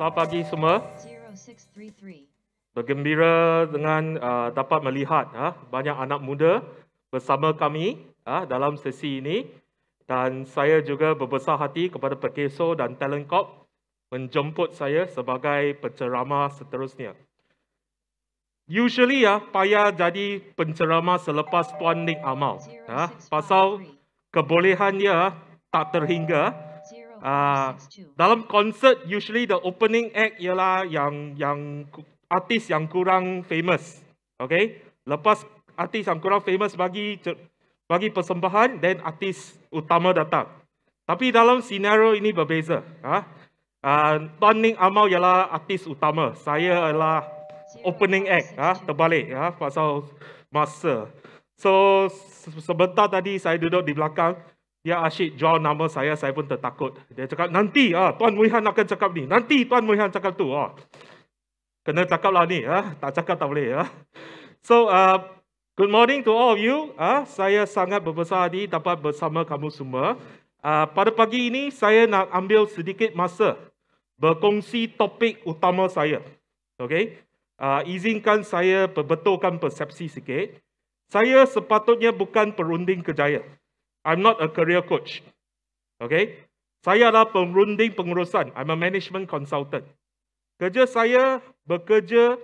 Selamat pagi semua. Bergembira dengan uh, dapat melihat uh, banyak anak muda bersama kami uh, dalam sesi ini. Dan saya juga berbesar hati kepada Perkeso dan Talent Corp menjemput saya sebagai pencerama seterusnya. Usually ya, uh, payah jadi pencerama selepas Puan Nik Amal. Uh, pasal kebolehan dia uh, tak terhingga. Ah, dalam konsert usually the opening act ialah yang yang artis yang kurang famous. Okay, lepas artis yang kurang famous bagi bagi persembahan then artis utama datang. Tapi dalam senario ini berbeza. Ha? Ah, Uh, Tuan Ning Amau ialah artis utama. Saya adalah opening act. ah Terbalik ha? pasal masa. So sebentar tadi saya duduk di belakang. Ya, asyik jual nama saya, saya pun tertakut. Dia cakap, nanti ah, Tuan Muihan akan cakap ni. Nanti Tuan Muihan cakap tu. Ah. Kena cakap lah ni. Ah. Tak cakap tak boleh. Ah. So, uh, good morning to all of you. Ah, saya sangat berbesar hati dapat bersama kamu semua. Ah, pada pagi ini, saya nak ambil sedikit masa berkongsi topik utama saya. Okay? Uh, izinkan saya perbetulkan persepsi sikit. Saya sepatutnya bukan perunding kejayaan. I'm not a career coach. Okay? Saya adalah perunding pengurusan. I'm a management consultant. Kerja saya bekerja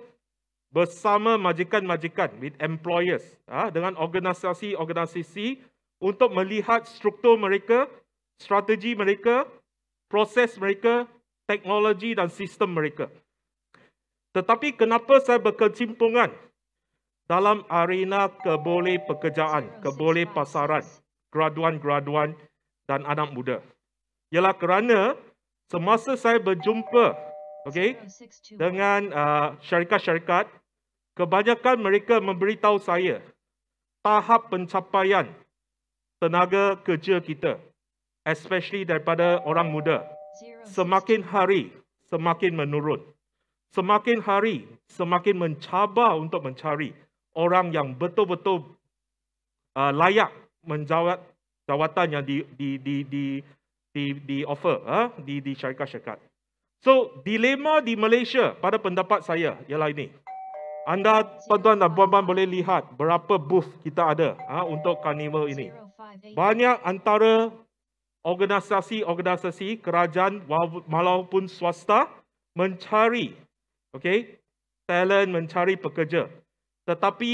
bersama majikan-majikan with employers ha, dengan organisasi-organisasi untuk melihat struktur mereka, strategi mereka, proses mereka, teknologi dan sistem mereka. Tetapi kenapa saya berkecimpungan dalam arena keboleh pekerjaan, keboleh pasaran? graduan-graduan dan anak muda. Ialah kerana semasa saya berjumpa okay, dengan uh, syarikat-syarikat, kebanyakan mereka memberitahu saya tahap pencapaian tenaga kerja kita, especially daripada orang muda, semakin hari semakin menurun. Semakin hari semakin mencabar untuk mencari orang yang betul-betul uh, layak menjawat jawatan yang di di di di di, di offer ha? di di syarikat-syarikat. So dilema di Malaysia pada pendapat saya ialah ini. Anda tuan-tuan dan puan-puan boleh lihat berapa booth kita ada ha, untuk karnival ini. Banyak antara organisasi-organisasi kerajaan walaupun swasta mencari okay, talent, mencari pekerja. Tetapi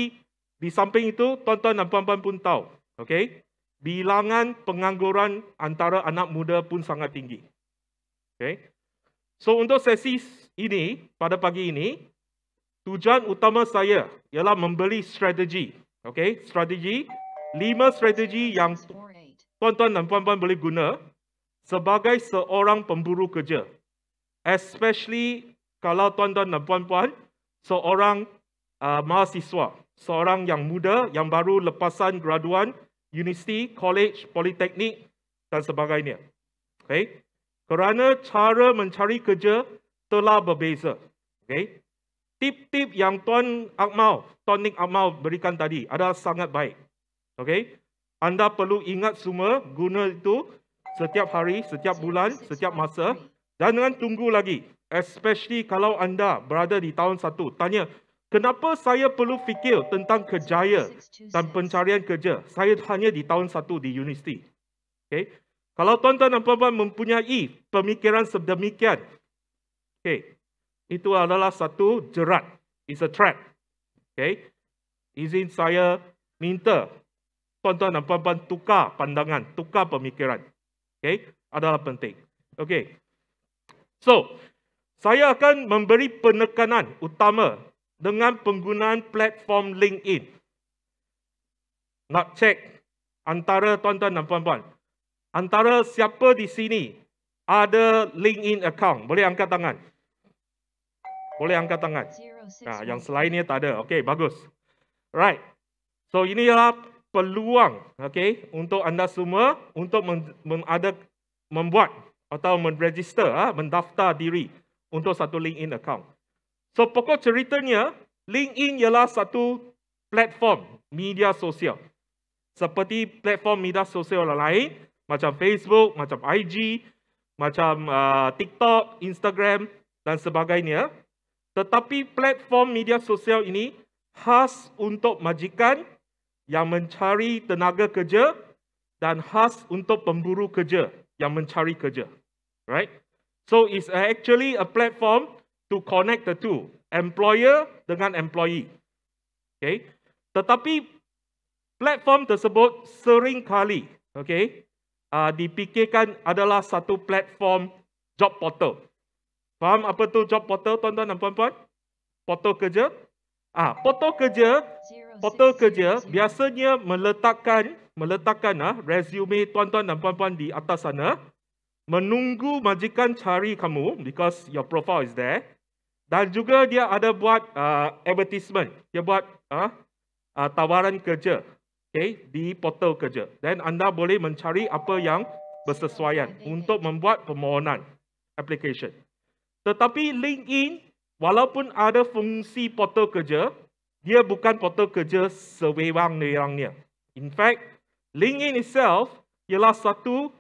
di samping itu, tuan-tuan dan puan-puan pun tahu, Okay, Bilangan pengangguran antara anak muda pun sangat tinggi. Okay, So untuk sesi ini pada pagi ini tujuan utama saya ialah membeli strategi. Okay, Strategi lima strategi yang tuan-tuan dan puan-puan boleh guna sebagai seorang pemburu kerja. Especially kalau tuan-tuan dan puan-puan seorang uh, mahasiswa, seorang yang muda, yang baru lepasan graduan, universiti, college, politeknik dan sebagainya. Okay? Kerana cara mencari kerja telah berbeza. Okay? Tip-tip yang Tuan Akmal, Tuan Nick Akmal berikan tadi adalah sangat baik. Okay? Anda perlu ingat semua guna itu setiap hari, setiap bulan, setiap masa dan jangan tunggu lagi. Especially kalau anda berada di tahun satu. Tanya, Kenapa saya perlu fikir tentang kerjaya dan pencarian kerja? Saya hanya di tahun satu di universiti. Okay. Kalau tuan-tuan dan puan-puan mempunyai pemikiran sedemikian, okay, itu adalah satu jerat. It's a trap. Okay. Izin saya minta tuan-tuan dan puan-puan tukar pandangan, tukar pemikiran. Okay. Adalah penting. Okay. So, saya akan memberi penekanan utama dengan penggunaan platform LinkedIn. Nak cek antara tuan-tuan dan puan-puan, antara siapa di sini ada LinkedIn account? Boleh angkat tangan. Boleh angkat tangan. Nah, yang selainnya tak ada. Okey, bagus. Right. So, ini inilah peluang okay, untuk anda semua untuk ada membuat atau meregister, ah, mendaftar diri untuk satu LinkedIn account. So pokok ceritanya, LinkedIn ialah satu platform media sosial. Seperti platform media sosial lain, macam Facebook, macam IG, macam uh, TikTok, Instagram dan sebagainya. Tetapi platform media sosial ini khas untuk majikan yang mencari tenaga kerja dan khas untuk pemburu kerja yang mencari kerja. Right? So it's actually a platform to connect the two, employer dengan employee. Okay. Tetapi platform tersebut sering kali okay, uh, dipikirkan adalah satu platform job portal. Faham apa tu job portal tuan-tuan dan puan-puan? Portal kerja? Ah, portal kerja, portal kerja biasanya meletakkan meletakkan ah, resume tuan-tuan dan puan-puan di atas sana menunggu majikan cari kamu because your profile is there dan juga dia ada buat uh, advertisement dia buat uh, uh, tawaran kerja okay di portal kerja dan anda boleh mencari apa yang bersesuaian untuk membuat permohonan application tetapi LinkedIn walaupun ada fungsi portal kerja dia bukan portal kerja sewewang-newangnya in fact LinkedIn itself ialah satu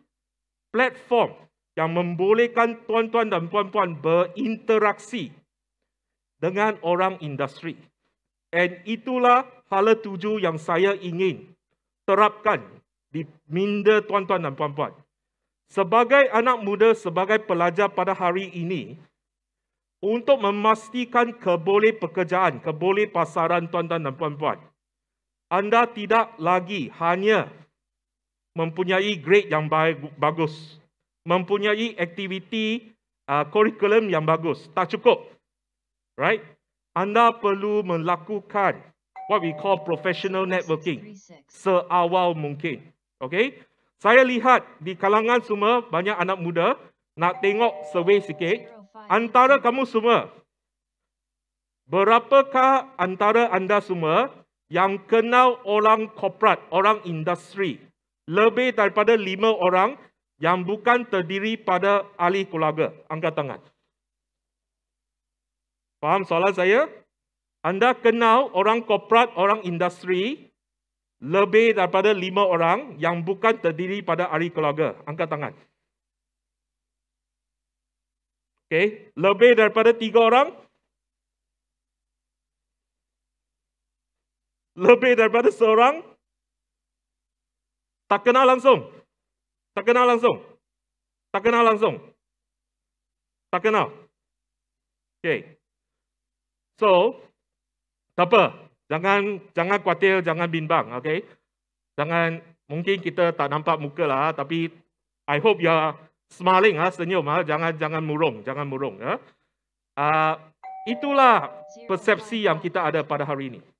platform yang membolehkan tuan-tuan dan puan-puan berinteraksi dengan orang industri. And itulah hal tuju yang saya ingin terapkan di minda tuan-tuan dan puan-puan. Sebagai anak muda, sebagai pelajar pada hari ini, untuk memastikan keboleh pekerjaan, keboleh pasaran tuan-tuan dan puan-puan, anda tidak lagi hanya mempunyai grade yang baik, bagus, mempunyai aktiviti uh, curriculum yang bagus, tak cukup. Right? Anda perlu melakukan what we call professional networking seawal mungkin. Okay? Saya lihat di kalangan semua banyak anak muda nak tengok survey sikit. Antara kamu semua, berapakah antara anda semua yang kenal orang korporat, orang industri? lebih daripada lima orang yang bukan terdiri pada ahli keluarga. Angkat tangan. Faham soalan saya? Anda kenal orang korporat, orang industri, lebih daripada lima orang yang bukan terdiri pada ahli keluarga. Angkat tangan. Okay. Lebih daripada tiga orang? Lebih daripada seorang? Tak kenal langsung. Tak kenal langsung. Tak kenal langsung. Tak kenal. Okay. So, tak apa. Jangan, jangan kuatir, jangan bimbang. Okay. Jangan, mungkin kita tak nampak muka lah, tapi I hope you are smiling, ha, senyum. Ha. Jangan, jangan murung. Jangan murung. Ha. Uh, itulah persepsi yang kita ada pada hari ini.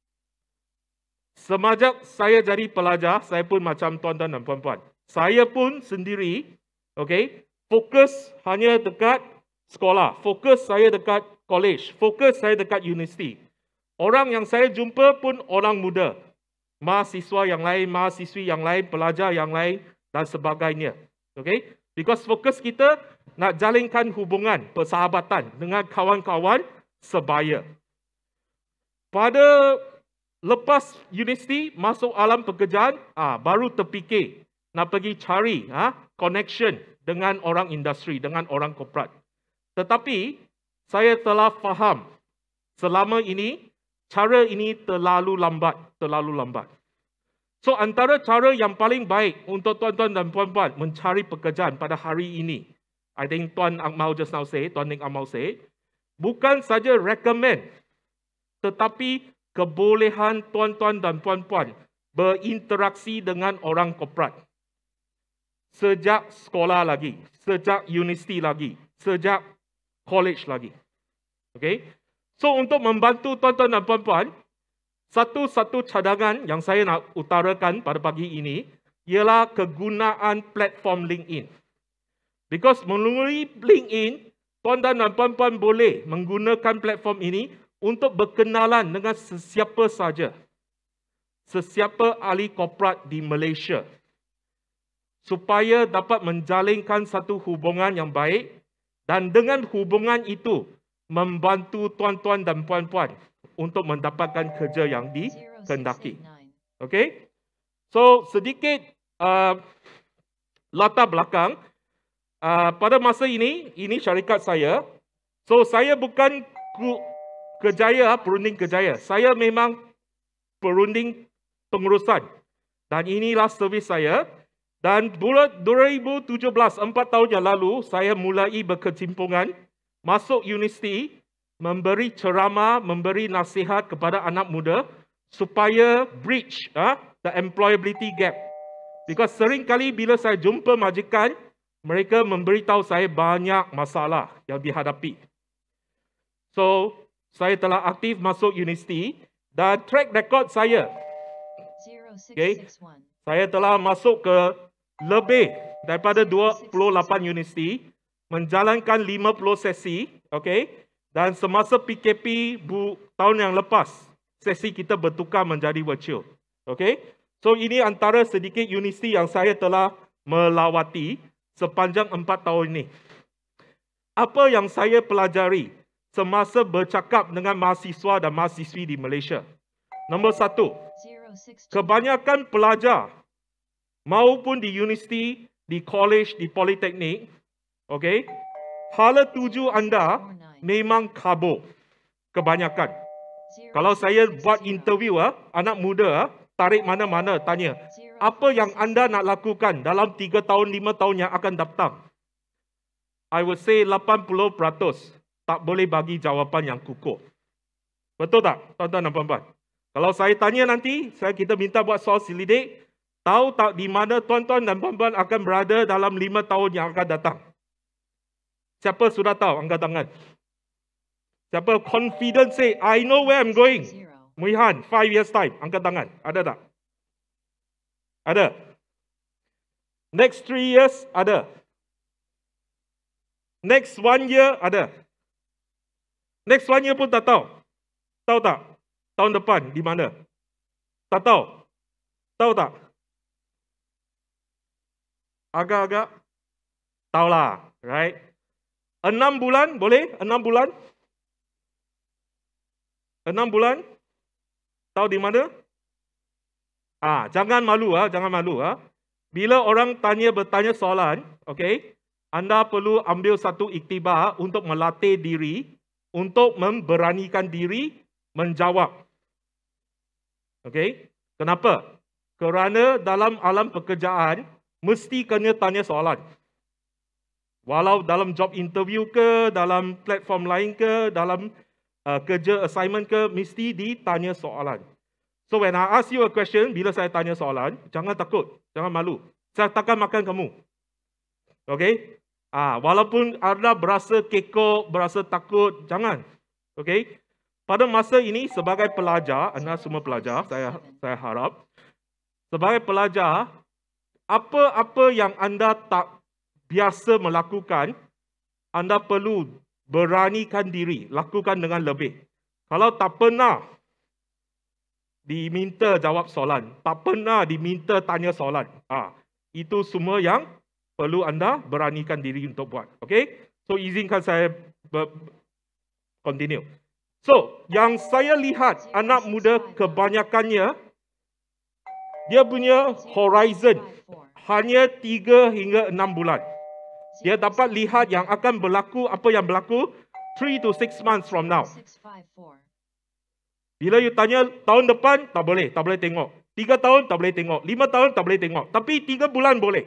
Semajak saya jadi pelajar, saya pun macam tuan-tuan dan puan-puan. Saya pun sendiri, okay, fokus hanya dekat sekolah. Fokus saya dekat college. Fokus saya dekat universiti. Orang yang saya jumpa pun orang muda. Mahasiswa yang lain, mahasiswi yang lain, pelajar yang lain dan sebagainya. Okay? Because fokus kita nak jalinkan hubungan, persahabatan dengan kawan-kawan sebaya. Pada lepas universiti masuk alam pekerjaan ah baru terfikir nak pergi cari ah connection dengan orang industri dengan orang korporat tetapi saya telah faham selama ini cara ini terlalu lambat terlalu lambat so antara cara yang paling baik untuk tuan-tuan dan puan-puan mencari pekerjaan pada hari ini i think tuan Akmal just now say tuan Nick Akmal say bukan saja recommend tetapi kebolehan tuan-tuan dan puan-puan berinteraksi dengan orang korporat. Sejak sekolah lagi, sejak universiti lagi, sejak college lagi. Okay? So untuk membantu tuan-tuan dan puan-puan, satu-satu cadangan yang saya nak utarakan pada pagi ini ialah kegunaan platform LinkedIn. Because melalui LinkedIn, tuan-tuan dan puan-puan boleh menggunakan platform ini untuk berkenalan dengan sesiapa saja. Sesiapa ahli korporat di Malaysia. Supaya dapat menjalinkan satu hubungan yang baik dan dengan hubungan itu membantu tuan-tuan dan puan-puan untuk mendapatkan kerja yang dikehendaki. Okay? So, sedikit uh, latar belakang. Uh, pada masa ini, ini syarikat saya. So, saya bukan group kejaya, ah, perunding kejaya. Saya memang perunding pengurusan. Dan inilah servis saya. Dan bulan 2017, empat tahun yang lalu, saya mulai berkecimpungan, masuk universiti, memberi ceramah, memberi nasihat kepada anak muda supaya bridge uh, the employability gap. Because sering kali bila saya jumpa majikan, mereka memberitahu saya banyak masalah yang dihadapi. So, saya telah aktif masuk universiti dan track record saya okay, saya telah masuk ke lebih daripada 28 universiti menjalankan 50 sesi okay, dan semasa PKP bu, tahun yang lepas sesi kita bertukar menjadi virtual okay. so ini antara sedikit universiti yang saya telah melawati sepanjang 4 tahun ini apa yang saya pelajari semasa bercakap dengan mahasiswa dan mahasiswi di Malaysia. Nombor satu, kebanyakan pelajar maupun di universiti, di college, di politeknik, okay, hala tuju anda memang kabur, kebanyakan. Kalau saya buat interview, ah, anak muda, ah, tarik mana-mana, tanya, apa yang anda nak lakukan dalam 3 tahun, 5 tahun yang akan datang? I would say tak boleh bagi jawapan yang kukuh. Betul tak? Tuan-tuan dan puan-puan. Kalau saya tanya nanti, saya kita minta buat soal selidik, tahu tak di mana tuan-tuan dan puan-puan akan berada dalam lima tahun yang akan datang? Siapa sudah tahu? Angkat tangan. Siapa confident say, I know where I'm going. Muihan, five years time. Angkat tangan. Ada tak? Ada. Next three years, ada. Next one year, ada. Next one year pun tak tahu. Tahu tak? Tahun depan di mana? Tak tahu. Tahu tak? Agak-agak. Tahu lah. Right? Enam bulan boleh? Enam bulan? Enam bulan? Tahu di mana? Ah, jangan malu ah, jangan malu ah. Bila orang tanya bertanya soalan, okay, anda perlu ambil satu iktibar untuk melatih diri untuk memberanikan diri menjawab. Okay, kenapa? Kerana dalam alam pekerjaan mesti kena tanya soalan. Walau dalam job interview ke, dalam platform lain ke, dalam uh, kerja assignment ke, mesti ditanya soalan. So when I ask you a question, bila saya tanya soalan, jangan takut, jangan malu. Saya takkan makan kamu. Okay? Ha, walaupun anda berasa kekok, berasa takut, jangan. Okey? Pada masa ini, sebagai pelajar, anda semua pelajar, saya saya harap. Sebagai pelajar, apa-apa yang anda tak biasa melakukan, anda perlu beranikan diri, lakukan dengan lebih. Kalau tak pernah diminta jawab soalan, tak pernah diminta tanya soalan, ha, itu semua yang perlu anda beranikan diri untuk buat. Okay? So izinkan saya ber- continue. So, yang saya lihat anak muda kebanyakannya, dia punya horizon hanya 3 hingga 6 bulan. Dia dapat lihat yang akan berlaku, apa yang berlaku 3 to 6 months from now. Bila you tanya tahun depan, tak boleh, tak boleh tengok. 3 tahun, tak boleh tengok. 5 tahun, tak boleh tengok. Tapi 3 bulan boleh.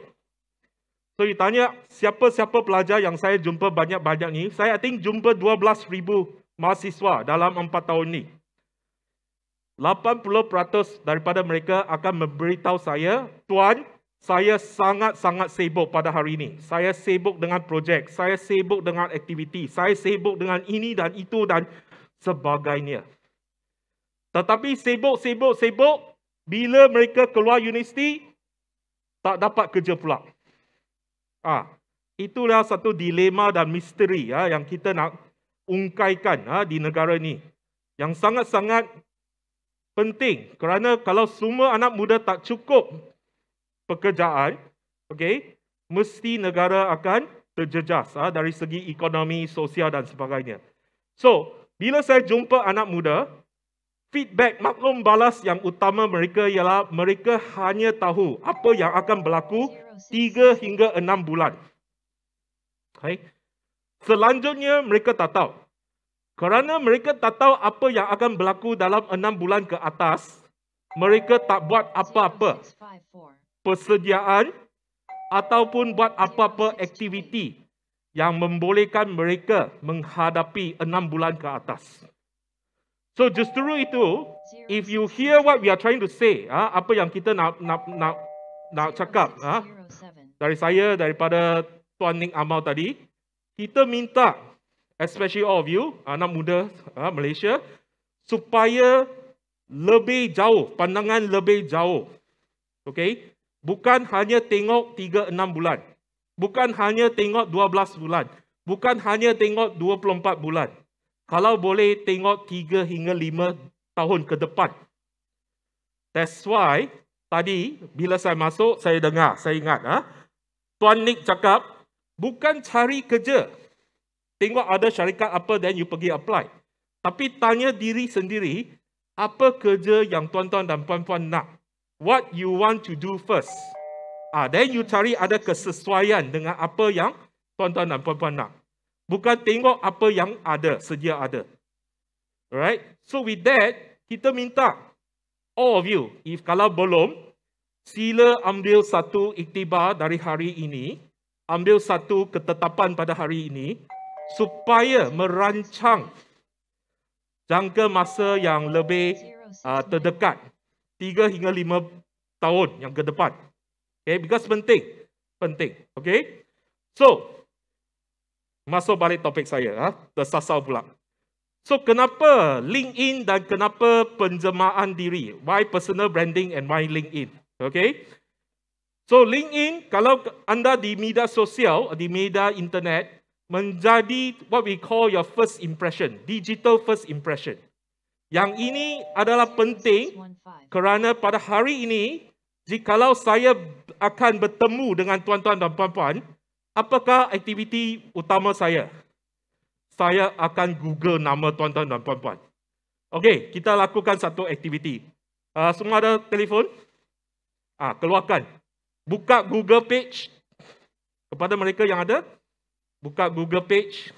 So, you tanya siapa-siapa pelajar yang saya jumpa banyak-banyak ni, saya I think jumpa 12,000 mahasiswa dalam 4 tahun ni. 80% daripada mereka akan memberitahu saya, Tuan, saya sangat-sangat sibuk pada hari ini. Saya sibuk dengan projek, saya sibuk dengan aktiviti, saya sibuk dengan ini dan itu dan sebagainya. Tetapi sibuk, sibuk, sibuk, bila mereka keluar universiti, tak dapat kerja pula. Ha, itulah satu dilema dan misteri ha, yang kita nak ungkaikan ha, di negara ini. Yang sangat-sangat penting kerana kalau semua anak muda tak cukup pekerjaan, okay, mesti negara akan terjejas ha, dari segi ekonomi, sosial dan sebagainya. So, bila saya jumpa anak muda, Feedback maklum balas yang utama mereka ialah mereka hanya tahu apa yang akan berlaku 3 hingga 6 bulan. Okay. Selanjutnya mereka tak tahu. Kerana mereka tak tahu apa yang akan berlaku dalam 6 bulan ke atas, mereka tak buat apa-apa persediaan ataupun buat apa-apa aktiviti yang membolehkan mereka menghadapi 6 bulan ke atas. So justru itu, if you hear what we are trying to say, ah, apa yang kita nak nak nak nak cakap, ah, dari saya daripada Tuan Ning Amal tadi, kita minta, especially all of you anak muda ah, Malaysia, supaya lebih jauh pandangan lebih jauh, okay? Bukan hanya tengok 3-6 bulan, bukan hanya tengok 12 bulan, bukan hanya tengok 24 bulan, kalau boleh tengok tiga hingga lima tahun ke depan. That's why tadi bila saya masuk, saya dengar, saya ingat. Ha? Tuan Nick cakap, bukan cari kerja. Tengok ada syarikat apa, then you pergi apply. Tapi tanya diri sendiri, apa kerja yang tuan-tuan dan puan-puan nak? What you want to do first? Ah, then you cari ada kesesuaian dengan apa yang tuan-tuan dan puan-puan nak. Bukan tengok apa yang ada, sedia ada. Alright? So with that, kita minta all of you, if kalau belum, sila ambil satu iktibar dari hari ini, ambil satu ketetapan pada hari ini, supaya merancang jangka masa yang lebih uh, terdekat, 3 hingga 5 tahun yang ke depan. Okay? Because penting. Penting. Okay? So, Masuk balik topik saya, ha? tersasau pula. So, kenapa LinkedIn dan kenapa penjemaan diri? Why personal branding and why LinkedIn? Okay. So, LinkedIn, kalau anda di media sosial, di media internet, menjadi what we call your first impression, digital first impression. Yang ini adalah penting kerana pada hari ini, jikalau saya akan bertemu dengan tuan-tuan dan puan-puan, apakah aktiviti utama saya? Saya akan Google nama tuan-tuan dan puan-puan. Okey, kita lakukan satu aktiviti. Uh, semua ada telefon? Ah, keluarkan. Buka Google page. Kepada mereka yang ada, buka Google page.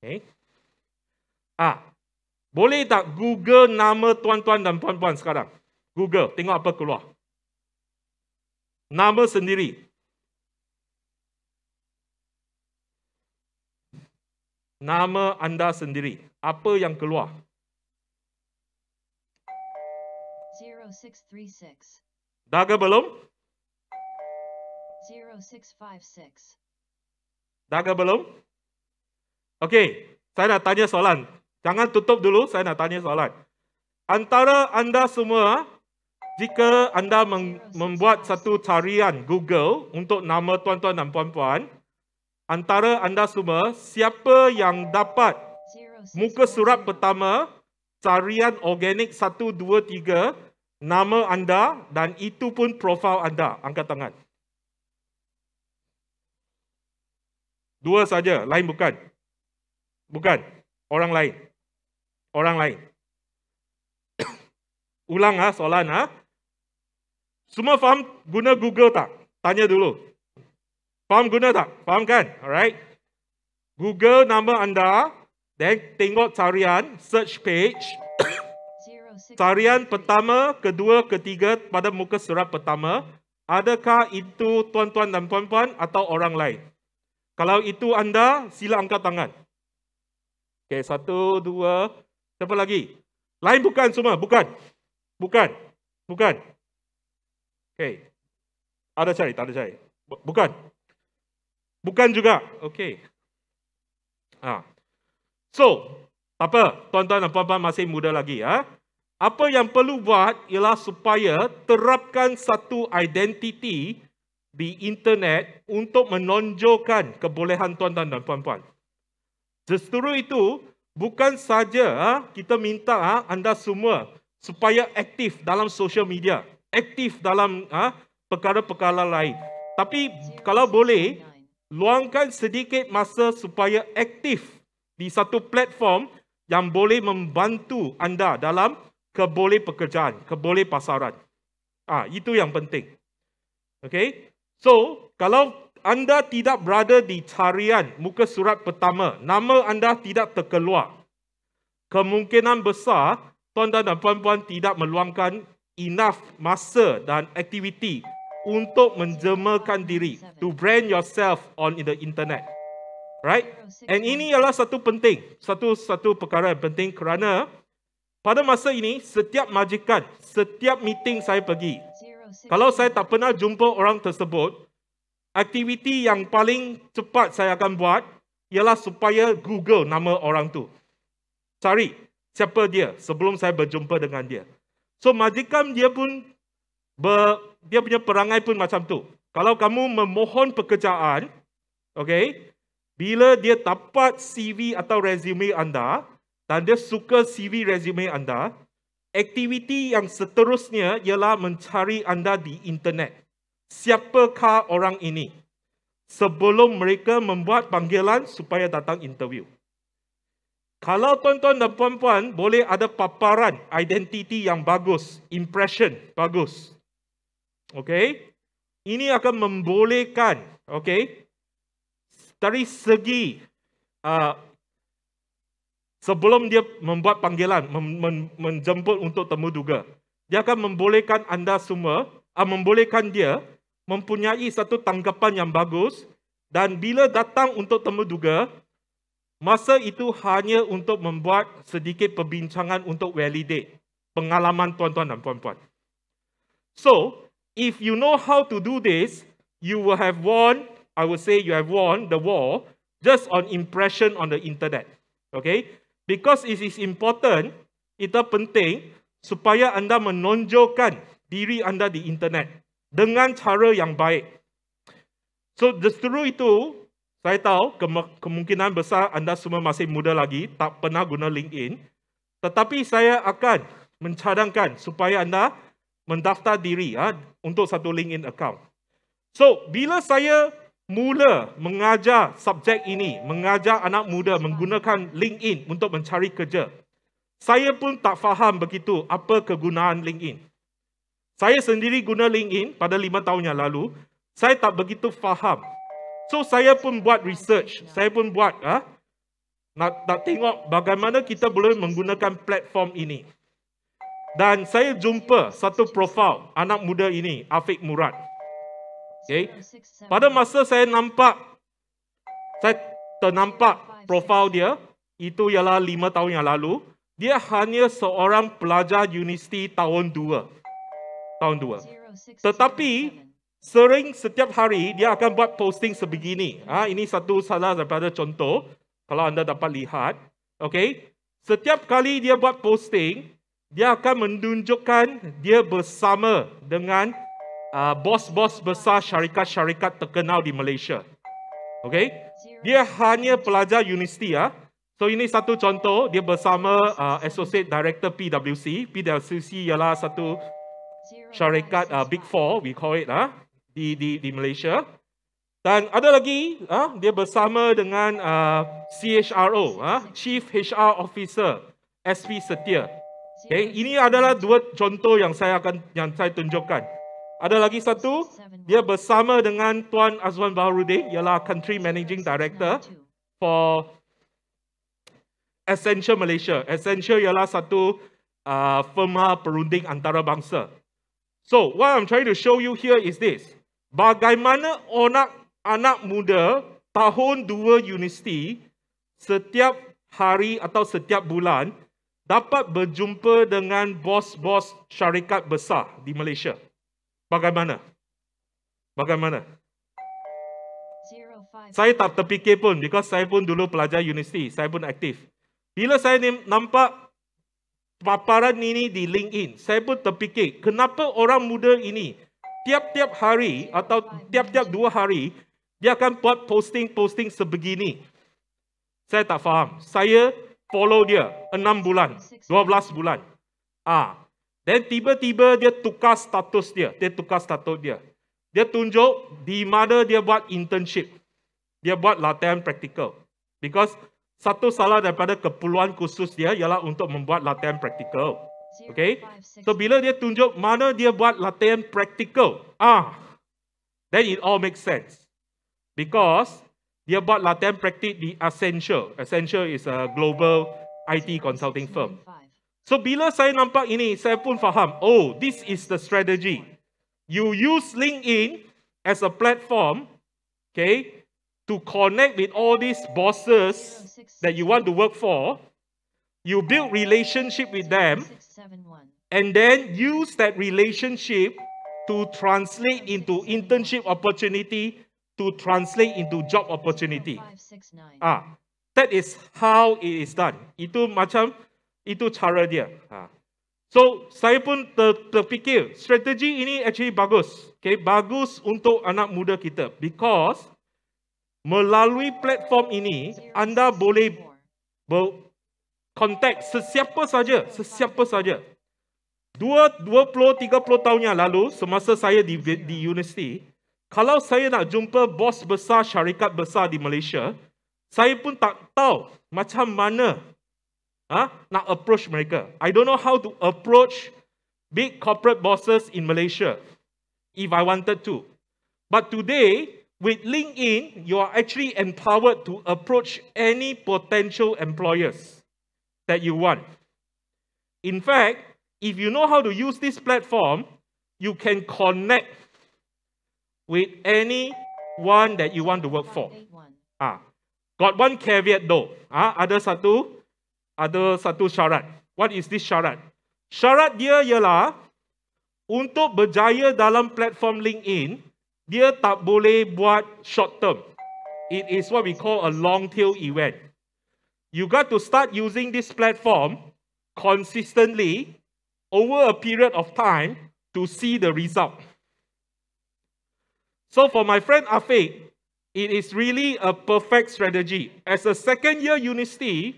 Okay. Ah, boleh tak Google nama tuan-tuan dan puan-puan sekarang? Google, tengok apa keluar. Nama sendiri. nama anda sendiri. Apa yang keluar? 0636. Dah ke belum? 0656. Dah ke belum? Okey, saya nak tanya soalan. Jangan tutup dulu, saya nak tanya soalan. Antara anda semua, jika anda membuat satu carian Google untuk nama tuan-tuan dan puan-puan, antara anda semua, siapa yang dapat muka surat pertama carian organik 123 nama anda dan itu pun profil anda. Angkat tangan. Dua saja, lain bukan. Bukan, orang lain. Orang lain. Ulang ha, soalan ha. Semua faham guna Google tak? Tanya dulu. Faham guna tak? Faham kan? Alright. Google nama anda, then tengok carian, search page. carian pertama, kedua, ketiga pada muka surat pertama. Adakah itu tuan-tuan dan puan-puan atau orang lain? Kalau itu anda, sila angkat tangan. Okay, satu, dua. Siapa lagi? Lain bukan semua? Bukan. Bukan. Bukan. Okay. Ada cari, tak ada cari. Bukan. Bukan juga. okay. Ha. So, apa. Tuan-tuan dan puan-puan masih muda lagi. Ha? Apa yang perlu buat ialah supaya terapkan satu identiti di internet untuk menonjolkan kebolehan tuan-tuan dan puan-puan. Justeru itu, bukan saja ha, kita minta ha, anda semua supaya aktif dalam social media, aktif dalam ha, perkara-perkara lain. Tapi kalau boleh, luangkan sedikit masa supaya aktif di satu platform yang boleh membantu anda dalam keboleh pekerjaan, keboleh pasaran. Ah, itu yang penting. Okay? So, kalau anda tidak berada di carian muka surat pertama, nama anda tidak terkeluar, kemungkinan besar tuan-tuan dan puan-puan tidak meluangkan enough masa dan aktiviti untuk menjemalkan diri, to brand yourself on the internet. Right? And ini adalah satu penting, satu satu perkara yang penting kerana pada masa ini, setiap majikan, setiap meeting saya pergi, kalau saya tak pernah jumpa orang tersebut, aktiviti yang paling cepat saya akan buat ialah supaya Google nama orang tu. Cari siapa dia sebelum saya berjumpa dengan dia. So majikan dia pun ber, dia punya perangai pun macam tu. Kalau kamu memohon pekerjaan, okay, bila dia dapat CV atau resume anda dan dia suka CV resume anda, aktiviti yang seterusnya ialah mencari anda di internet. Siapakah orang ini? Sebelum mereka membuat panggilan supaya datang interview. Kalau tuan-tuan dan puan-puan boleh ada paparan identiti yang bagus, impression bagus, Okey. Ini akan membolehkan, okey. Dari segi uh, sebelum dia membuat panggilan, mem, mem, menjemput untuk temu duga, dia akan membolehkan anda semua, uh, membolehkan dia mempunyai satu tanggapan yang bagus dan bila datang untuk temu duga, masa itu hanya untuk membuat sedikit perbincangan untuk validate pengalaman tuan-tuan dan puan-puan. So, if you know how to do this, you will have won, I would say you have won the war just on impression on the internet. Okay? Because it is important, ita penting, supaya anda menonjolkan diri anda di internet dengan cara yang baik. So, justru itu, saya tahu kemungkinan besar anda semua masih muda lagi, tak pernah guna LinkedIn. Tetapi saya akan mencadangkan supaya anda mendaftar diri ya, untuk satu LinkedIn account. So, bila saya mula mengajar subjek ini, mengajar anak muda menggunakan LinkedIn untuk mencari kerja, saya pun tak faham begitu apa kegunaan LinkedIn. Saya sendiri guna LinkedIn pada lima tahun yang lalu, saya tak begitu faham. So, saya pun buat research, saya pun buat ha, nak, nak tengok bagaimana kita boleh menggunakan platform ini. Dan saya jumpa satu profil anak muda ini, Afiq Murad. Okay. Pada masa saya nampak, saya ternampak profil dia, itu ialah lima tahun yang lalu, dia hanya seorang pelajar universiti tahun dua. Tahun dua. Tetapi, sering setiap hari, dia akan buat posting sebegini. Ha, ini satu salah daripada contoh, kalau anda dapat lihat. Okay. Setiap kali dia buat posting, dia akan menunjukkan dia bersama dengan uh, bos-bos besar syarikat-syarikat terkenal di Malaysia. Okay? Dia hanya pelajar universiti. Ya. So ini satu contoh, dia bersama uh, Associate Director PwC. PwC ialah satu syarikat uh, Big Four, we call it, uh, di, di, di Malaysia. Dan ada lagi, uh, dia bersama dengan uh, CHRO, uh, Chief HR Officer, SP Setia. Okay, eh, ini adalah dua contoh yang saya akan yang saya tunjukkan. Ada lagi satu, dia bersama dengan Tuan Azwan Baharudin, ialah Country Managing Director for Essential Malaysia. Essential ialah satu uh, firma perunding antarabangsa. So, what I'm trying to show you here is this. Bagaimana anak anak muda tahun dua universiti setiap hari atau setiap bulan dapat berjumpa dengan bos-bos syarikat besar di Malaysia. Bagaimana? Bagaimana? Saya tak terfikir pun because saya pun dulu pelajar universiti, saya pun aktif. Bila saya nampak paparan ini di LinkedIn, saya pun terfikir kenapa orang muda ini tiap-tiap hari atau tiap-tiap dua hari dia akan buat posting-posting sebegini. Saya tak faham. Saya follow dia 6 bulan, 12 bulan. Ah. Then tiba-tiba dia tukar status dia, dia tukar status dia. Dia tunjuk di mana dia buat internship. Dia buat latihan praktikal. Because satu salah daripada keperluan khusus dia ialah untuk membuat latihan praktikal. Okay? So bila dia tunjuk mana dia buat latihan praktikal, ah, then it all makes sense. Because dia buat latihan praktik di Accenture. Accenture is a global IT consulting firm. So bila saya nampak ini, saya pun faham, oh, this is the strategy. You use LinkedIn as a platform, okay, to connect with all these bosses that you want to work for. You build relationship with them, and then use that relationship to translate into internship opportunity to translate into job opportunity. Ah, that is how it is done. Itu macam itu cara dia. Ah. So saya pun ter, terfikir strategi ini actually bagus. Okay, bagus untuk anak muda kita because melalui platform ini anda boleh berkontak sesiapa saja, sesiapa saja. Dua, dua puluh tiga puluh tahun yang lalu, semasa saya di, di universiti, kalau saya nak jumpa bos besar syarikat besar di Malaysia, saya pun tak tahu macam mana ha, nak approach mereka. I don't know how to approach big corporate bosses in Malaysia if I wanted to. But today, with LinkedIn, you are actually empowered to approach any potential employers that you want. In fact, if you know how to use this platform, you can connect with anyone that you want to work for. Ah, got one caveat though. Ah, ada satu, ada satu syarat. What is this syarat? Syarat dia ialah untuk berjaya dalam platform LinkedIn, dia tak boleh buat short term. It is what we call a long tail event. You got to start using this platform consistently over a period of time to see the result. So for my friend Afik, it is really a perfect strategy. As a second year university,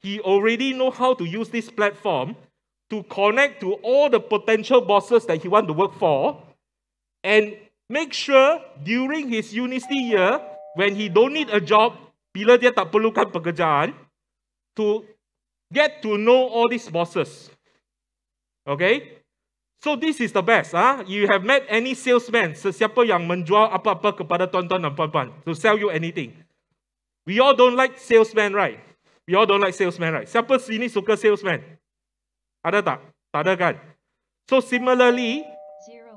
he already know how to use this platform to connect to all the potential bosses that he want to work for and make sure during his university year when he don't need a job bila dia tak perlukan pekerjaan to get to know all these bosses okay so this is the best. Huh? Ah. You have met any salesman, sesiapa yang menjual apa-apa kepada tuan-tuan dan puan-puan to sell you anything. We all don't like salesman, right? We all don't like salesman, right? Siapa sini suka salesman? Ada tak? Tak ada kan? So similarly,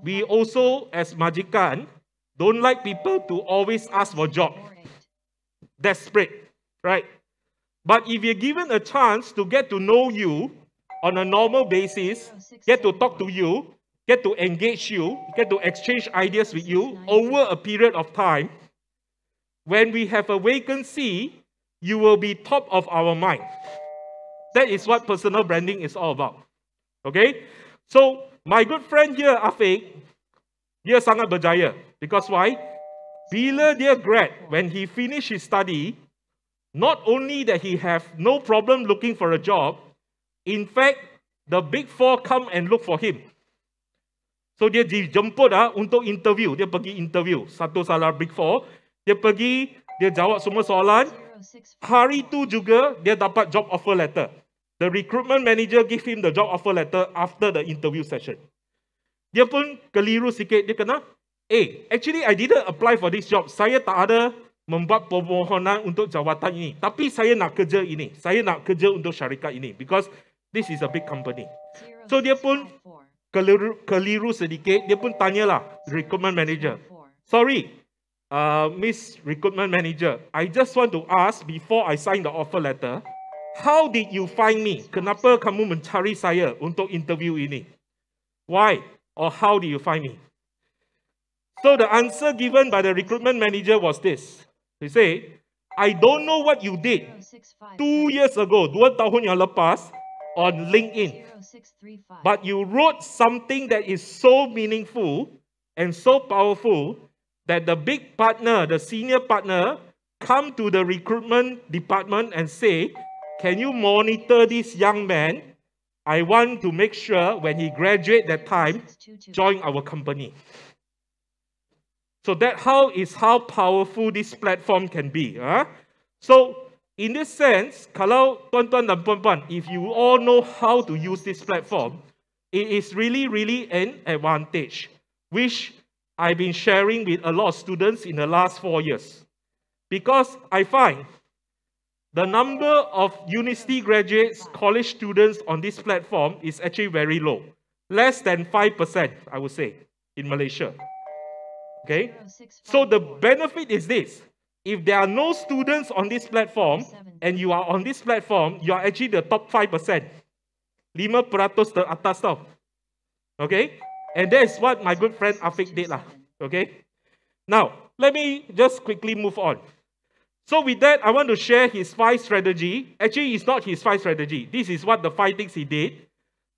we also as majikan don't like people to always ask for job. Desperate, right? But if you're given a chance to get to know you, on a normal basis, oh, get to talk to you, get to engage you, get to exchange ideas with you over a period of time. When we have a vacancy, you will be top of our mind. That is what personal branding is all about. Okay? So, my good friend here, Afiq, dia sangat berjaya. Because why? Bila dear grad, when he finished his study, not only that he have no problem looking for a job, In fact, the big four come and look for him. So dia dijemput ah untuk interview. Dia pergi interview. Satu salah big four. Dia pergi, dia jawab semua soalan. Hari tu juga dia dapat job offer letter. The recruitment manager give him the job offer letter after the interview session. Dia pun keliru sikit. Dia kena, eh, actually I didn't apply for this job. Saya tak ada membuat permohonan untuk jawatan ini. Tapi saya nak kerja ini. Saya nak kerja untuk syarikat ini. Because This is a big company. So dia pun keliru, keliru sedikit. Dia pun tanyalah recruitment manager. Sorry, uh, Miss Recruitment Manager, I just want to ask before I sign the offer letter, how did you find me? Kenapa kamu mencari saya untuk interview ini? Why or how did you find me? So the answer given by the recruitment manager was this. He said, I don't know what you did two years ago, dua tahun yang lepas, on LinkedIn, but you wrote something that is so meaningful and so powerful that the big partner, the senior partner, come to the recruitment department and say, can you monitor this young man? I want to make sure when he graduate that time, join our company. So that how is how powerful this platform can be. Huh? So in this sense, kalau tuan-tuan dan puan-puan, if you all know how to use this platform, it is really, really an advantage, which I've been sharing with a lot of students in the last four years. Because I find the number of university graduates, college students on this platform is actually very low. Less than 5%, I would say, in Malaysia. Okay? Oh, so the benefit is this. If there are no students on this platform, and you are on this platform, you are actually the top 5%. Lima peratus teratas tau. Okay? And that is what my good friend Afik did lah. Okay? Now, let me just quickly move on. So with that, I want to share his five strategy. Actually, it's not his five strategy. This is what the five things he did.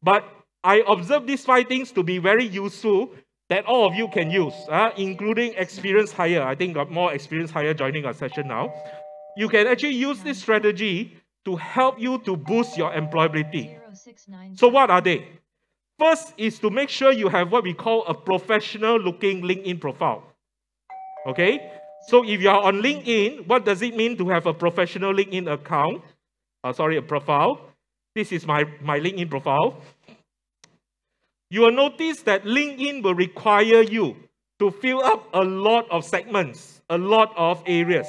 But I observed these five things to be very useful that all of you can use, uh, including experienced hire. I think got more experienced hire joining our session now. You can actually use this strategy to help you to boost your employability. So what are they? First is to make sure you have what we call a professional looking LinkedIn profile. Okay? So if you are on LinkedIn, what does it mean to have a professional LinkedIn account? Uh, sorry, a profile. This is my, my LinkedIn profile you will notice that LinkedIn will require you to fill up a lot of segments, a lot of areas.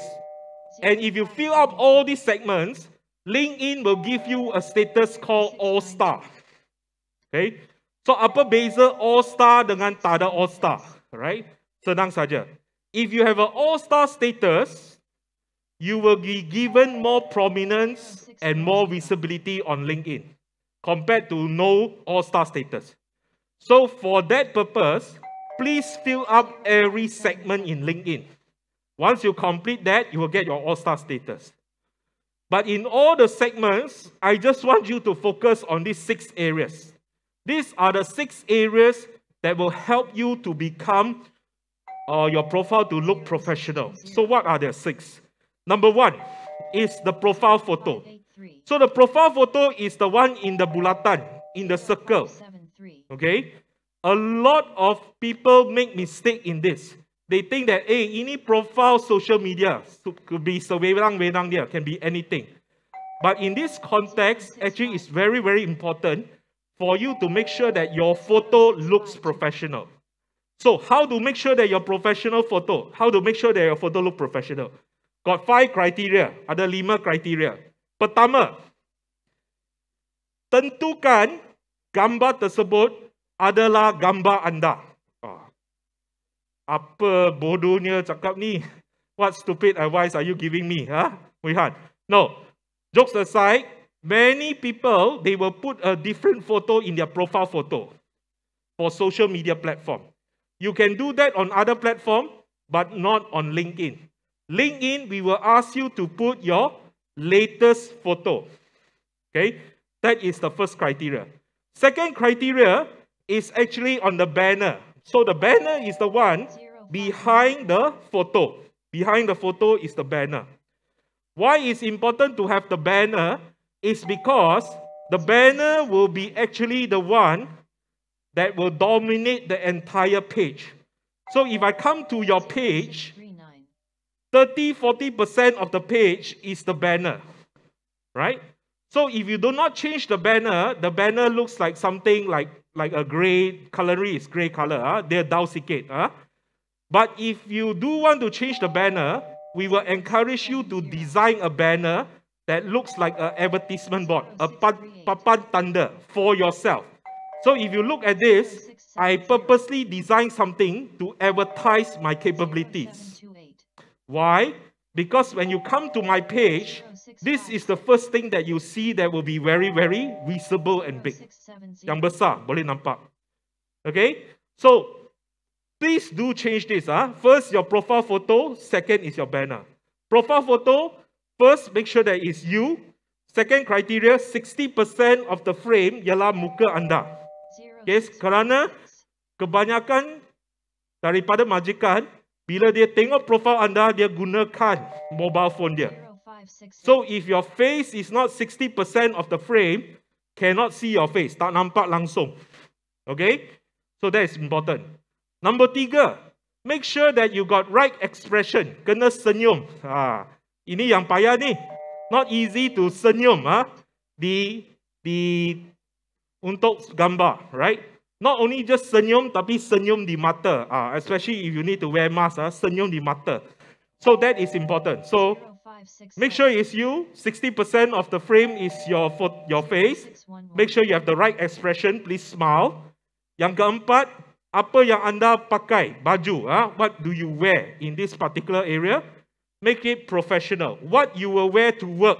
And if you fill up all these segments, LinkedIn will give you a status called All Star. Okay? So upper basal All Star dengan Tada All Star. Right? Senang saja. If you have an All Star status, you will be given more prominence and more visibility on LinkedIn compared to no All Star status. So, for that purpose, please fill up every segment in LinkedIn. Once you complete that, you will get your all star status. But in all the segments, I just want you to focus on these six areas. These are the six areas that will help you to become uh, your profile to look professional. So, what are the six? Number one is the profile photo. So, the profile photo is the one in the bulatan, in the circle. Okay? A lot of people make mistake in this. They think that, hey, eh, any profile social media so, could be sewenang wenang there, can be anything. But in this context, actually, it's very, very important for you to make sure that your photo looks professional. So how to make sure that your professional photo, how to make sure that your photo look professional? Got five criteria, ada lima criteria. Pertama, tentukan gambar tersebut adalah gambar anda. Oh. Apa bodohnya cakap ni? What stupid advice are you giving me? Huh? Wihan. No. Jokes aside, many people, they will put a different photo in their profile photo for social media platform. You can do that on other platform, but not on LinkedIn. LinkedIn, we will ask you to put your latest photo. Okay? That is the first criteria. Second criteria is actually on the banner. So the banner is the one behind the photo. Behind the photo is the banner. Why it's important to have the banner is because the banner will be actually the one that will dominate the entire page. So if I come to your page, 30, 40% of the page is the banner, right? So if you do not change the banner, the banner looks like something like, like a gray colour. is gray color. Huh? Ah, They're dowsicate. Huh? Ah. But if you do want to change the banner, we will encourage you to design a banner that looks like an advertisement board, a papan thunder for yourself. So if you look at this, I purposely designed something to advertise my capabilities. Why? Because when you come to my page, this is the first thing that you see that will be very, very visible and big. Yang besar, boleh nampak. Okay? So, please do change this. Huh? Ah. First, your profile photo. Second is your banner. Profile photo, first, make sure that it's you. Second criteria, 60% of the frame ialah muka anda. Yes, kerana kebanyakan daripada majikan, bila dia tengok profile, anda, dia gunakan mobile phone dia. So if your face is not 60% of the frame, cannot see your face. Tak nampak langsung. Okay? So that is important. Number tiga, make sure that you got right expression. Kena senyum. Ha, ini yang payah ni. Not easy to senyum. Ha? Di, di, untuk gambar, right? Not only just senyum, tapi senyum di mata. Ah, especially if you need to wear mask, ah, senyum di mata. So that is important. So, Make sure it's you. 60% of the frame is your your face. Make sure you have the right expression. Please smile. Yang keempat, apa yang anda pakai? Baju. Huh? Ah, what do you wear in this particular area? Make it professional. What you will wear to work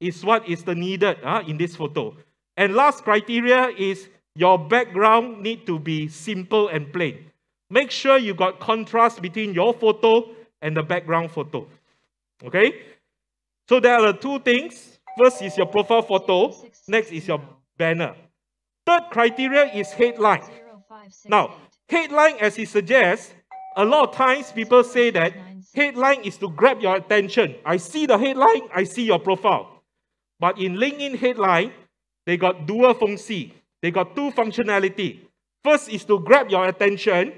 is what is the needed huh, ah, in this photo. And last criteria is your background need to be simple and plain. Make sure you got contrast between your photo and the background photo. Okay? So there are two things. First is your profile photo. Next is your banner. Third criteria is headline. Now, headline, as it suggests, a lot of times people say that headline is to grab your attention. I see the headline, I see your profile. But in LinkedIn headline, they got dual function. They got two functionality. First is to grab your attention,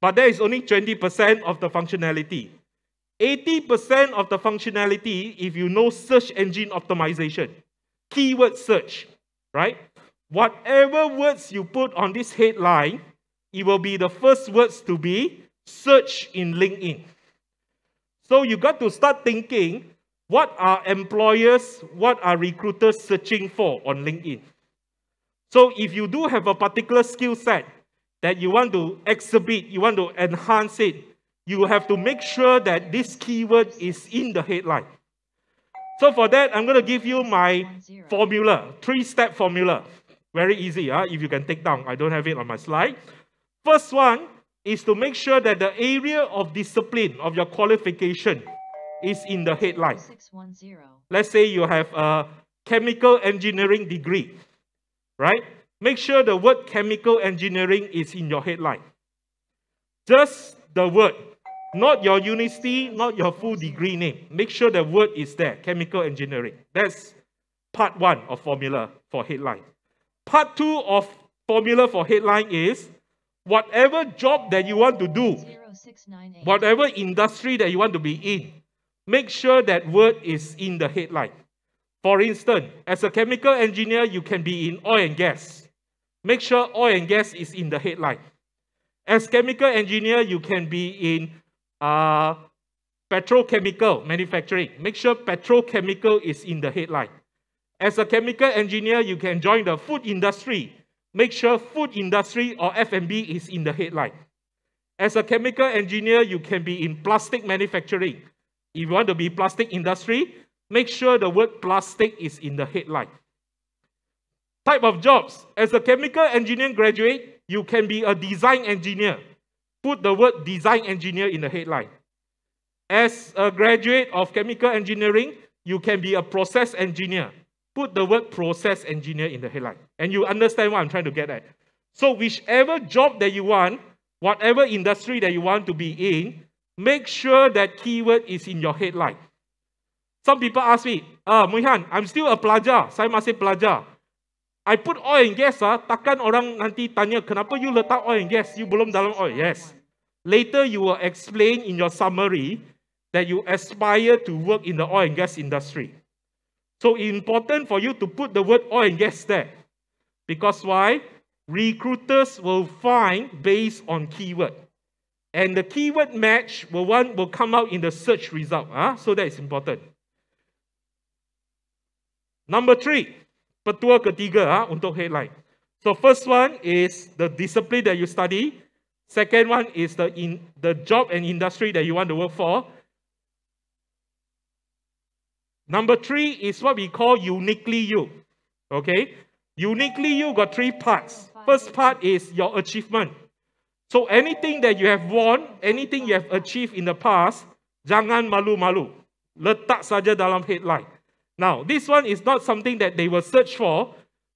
but there is only 20% of the functionality. 80% of the functionality, if you know search engine optimization, keyword search, right? Whatever words you put on this headline, it will be the first words to be search in LinkedIn. So you got to start thinking, what are employers, what are recruiters searching for on LinkedIn? So if you do have a particular skill set that you want to exhibit, you want to enhance it, you have to make sure that this keyword is in the headline. So for that, I'm going to give you my formula, three-step formula. Very easy, huh? Ah, if you can take down. I don't have it on my slide. First one is to make sure that the area of discipline of your qualification is in the headline. Let's say you have a chemical engineering degree, right? Make sure the word chemical engineering is in your headline. Just the word not your university, not your full degree name. Make sure the word is there, chemical engineering. That's part one of formula for headline. Part two of formula for headline is whatever job that you want to do, whatever industry that you want to be in, make sure that word is in the headline. For instance, as a chemical engineer, you can be in oil and gas. Make sure oil and gas is in the headline. As chemical engineer, you can be in uh, petrochemical manufacturing. Make sure petrochemical is in the headline. As a chemical engineer, you can join the food industry. Make sure food industry or F&B is in the headline. As a chemical engineer, you can be in plastic manufacturing. If you want to be plastic industry, make sure the word plastic is in the headline. Type of jobs. As a chemical engineering graduate, you can be a design engineer put the word design engineer in the headline. As a graduate of chemical engineering, you can be a process engineer. Put the word process engineer in the headline. And you understand what I'm trying to get at. So, whichever job that you want, whatever industry that you want to be in, make sure that keyword is in your headline. Some people ask me, uh, Muihan, I'm still a pelajar. Saya masih pelajar. I put oil and gas ah, takkan orang nanti tanya kenapa you letak oil and gas, you belum dalam oil. Yes. Later you will explain in your summary that you aspire to work in the oil and gas industry. So important for you to put the word oil and gas there. Because why? Recruiters will find based on keyword. And the keyword match will, one, will come out in the search result. Ah, So that is important. Number three, petua ketiga ha, untuk headline. So first one is the discipline that you study. Second one is the in the job and industry that you want to work for. Number three is what we call uniquely you. Okay, uniquely you got three parts. First part is your achievement. So anything that you have won, anything you have achieved in the past, jangan malu-malu. Letak saja dalam headline. Now, this one is not something that they will search for,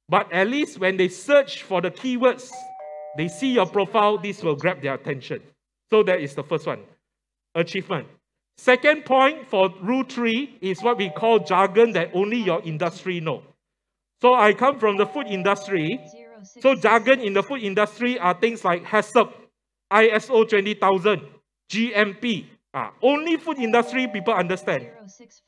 but at least when they search for the keywords, they see your profile, this will grab their attention. So that is the first one achievement. Second point for rule three is what we call jargon that only your industry know. So I come from the food industry. So jargon in the food industry are things like HACCP, ISO 20000, GMP, Ah, only food industry people understand.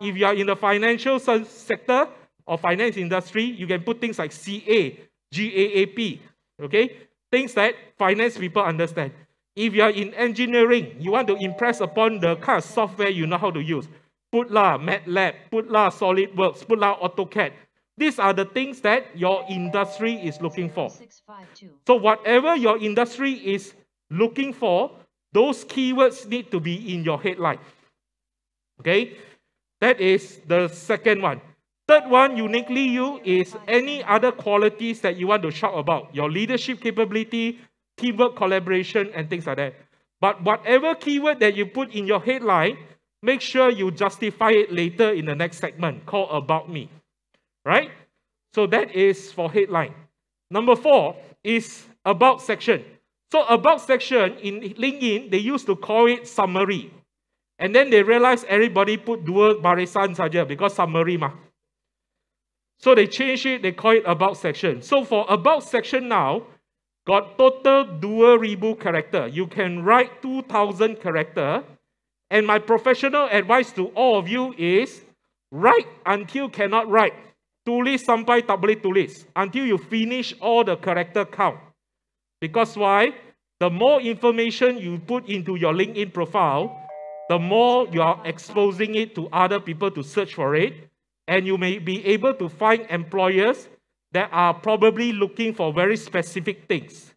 If you are in the financial sector or finance industry, you can put things like CA, GAAP, okay? Things that finance people understand. If you are in engineering, you want to impress upon the kind of software you know how to use. Putla, MATLAB, Putla, SolidWorks, Putla, AutoCAD. These are the things that your industry is looking for. So whatever your industry is looking for, those keywords need to be in your headline. Okay? That is the second one. Third one, uniquely you, is any other qualities that you want to shout about. Your leadership capability, teamwork, collaboration, and things like that. But whatever keyword that you put in your headline, make sure you justify it later in the next segment called About Me. Right? So that is for headline. Number four is About section. So about section in LinkedIn, they used to call it summary. And then they realized everybody put dua barisan saja because summary mah. So they changed it, they call it about section. So for about section now, got total dua ribu character. You can write 2,000 character. And my professional advice to all of you is write until cannot write. Tulis sampai tak boleh tulis. Until you finish all the character count. Because why? The more information you put into your LinkedIn profile, the more you are exposing it to other people to search for it. And you may be able to find employers that are probably looking for very specific things.